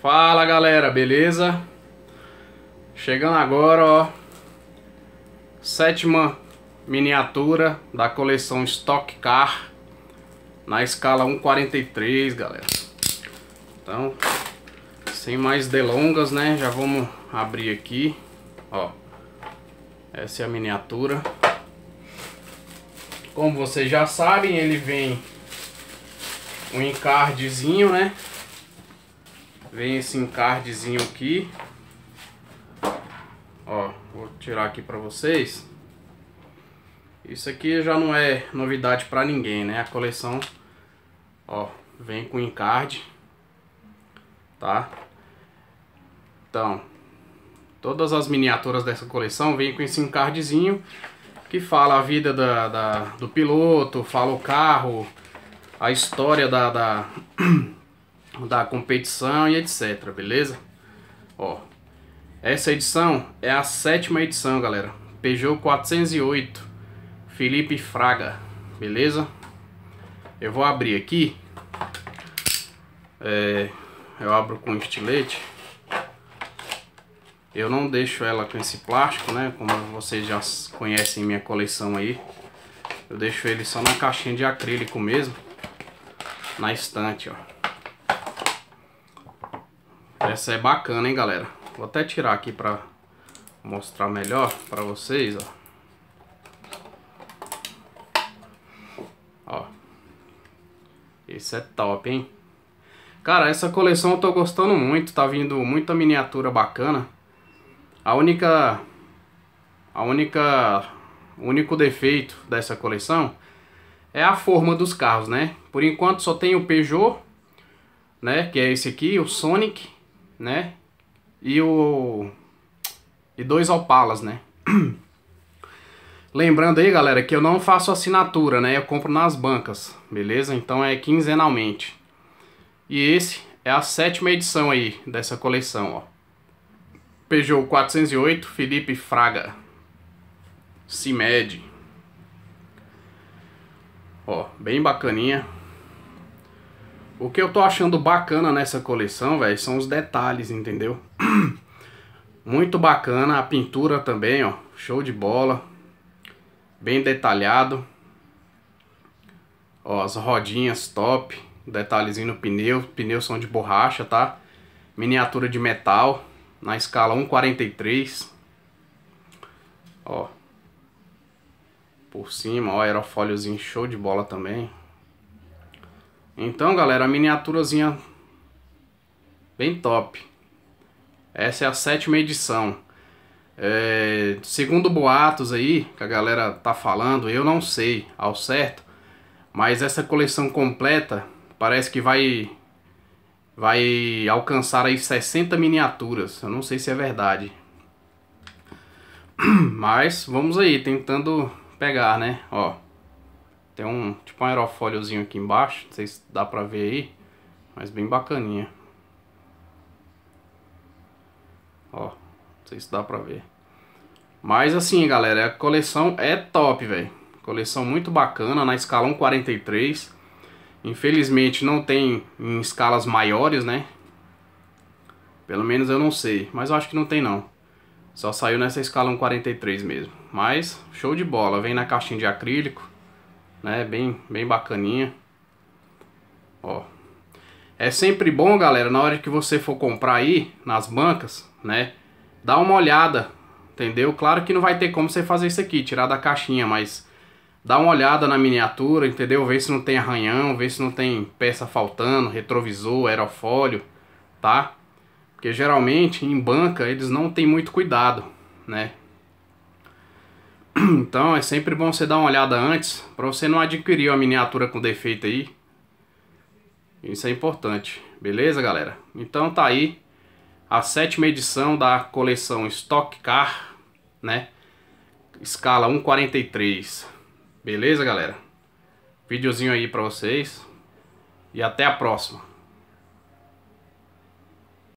Fala galera, beleza? Chegando agora, ó, sétima miniatura da coleção Stock Car na escala 1:43, galera. Então, sem mais delongas, né? Já vamos abrir aqui, ó. Essa é a miniatura. Como vocês já sabem, ele vem um encardzinho, né? Vem esse encardezinho aqui. Ó, vou tirar aqui para vocês. Isso aqui já não é novidade para ninguém, né? A coleção, ó, vem com encarde, tá? Então, todas as miniaturas dessa coleção vêm com esse encardezinho que fala a vida da, da do piloto, fala o carro, a história da, da da competição e etc, beleza? Ó, essa edição é a sétima edição, galera. Peugeot 408, Felipe Fraga, beleza? Eu vou abrir aqui. É, eu abro com estilete. Eu não deixo ela com esse plástico, né? Como vocês já conhecem minha coleção aí. Eu deixo ele só na caixinha de acrílico mesmo. Na estante, ó. Essa é bacana, hein, galera? Vou até tirar aqui pra mostrar melhor pra vocês, ó. Ó. Esse é top, hein? Cara, essa coleção eu tô gostando muito. Tá vindo muita miniatura bacana. A única... A única... O único defeito dessa coleção é a forma dos carros, né? Por enquanto só tem o Peugeot, né? Que é esse aqui, o Sonic né? E o e dois Opalas, né? Lembrando aí, galera, que eu não faço assinatura, né? Eu compro nas bancas, beleza? Então é quinzenalmente. E esse é a sétima edição aí dessa coleção, ó. Peugeot 408, Felipe Fraga. Cimed. Ó, bem bacaninha. O que eu tô achando bacana nessa coleção, velho, são os detalhes, entendeu? Muito bacana, a pintura também, ó, show de bola. Bem detalhado. Ó, as rodinhas top, detalhezinho no pneu, pneus são de borracha, tá? Miniatura de metal, na escala 1,43. Ó. Por cima, ó, aerofóliozinho show de bola também. Então, galera, a miniaturazinha bem top. Essa é a sétima edição. É, segundo boatos aí, que a galera tá falando, eu não sei ao certo, mas essa coleção completa parece que vai vai alcançar aí 60 miniaturas. Eu não sei se é verdade. Mas vamos aí, tentando pegar, né? Ó. Tem um tipo um aerofóliozinho aqui embaixo, não sei se dá pra ver aí, mas bem bacaninha. Ó, não sei se dá pra ver. Mas assim, galera, a coleção é top, velho. Coleção muito bacana, na escala 143. Infelizmente não tem em escalas maiores, né? Pelo menos eu não sei, mas eu acho que não tem não. Só saiu nessa escala 143 mesmo. Mas show de bola, vem na caixinha de acrílico né? Bem, bem bacaninha. Ó. É sempre bom, galera, na hora que você for comprar aí nas bancas, né? Dá uma olhada, entendeu? Claro que não vai ter como você fazer isso aqui, tirar da caixinha, mas dá uma olhada na miniatura, entendeu? ver se não tem arranhão, ver se não tem peça faltando, retrovisor, aerofólio, tá? Porque geralmente em banca eles não tem muito cuidado, né? Então é sempre bom você dar uma olhada antes, para você não adquirir uma miniatura com defeito aí. Isso é importante, beleza galera? Então tá aí a sétima edição da coleção Stock Car, né? Escala 1,43, beleza galera? Videozinho aí pra vocês e até a próxima.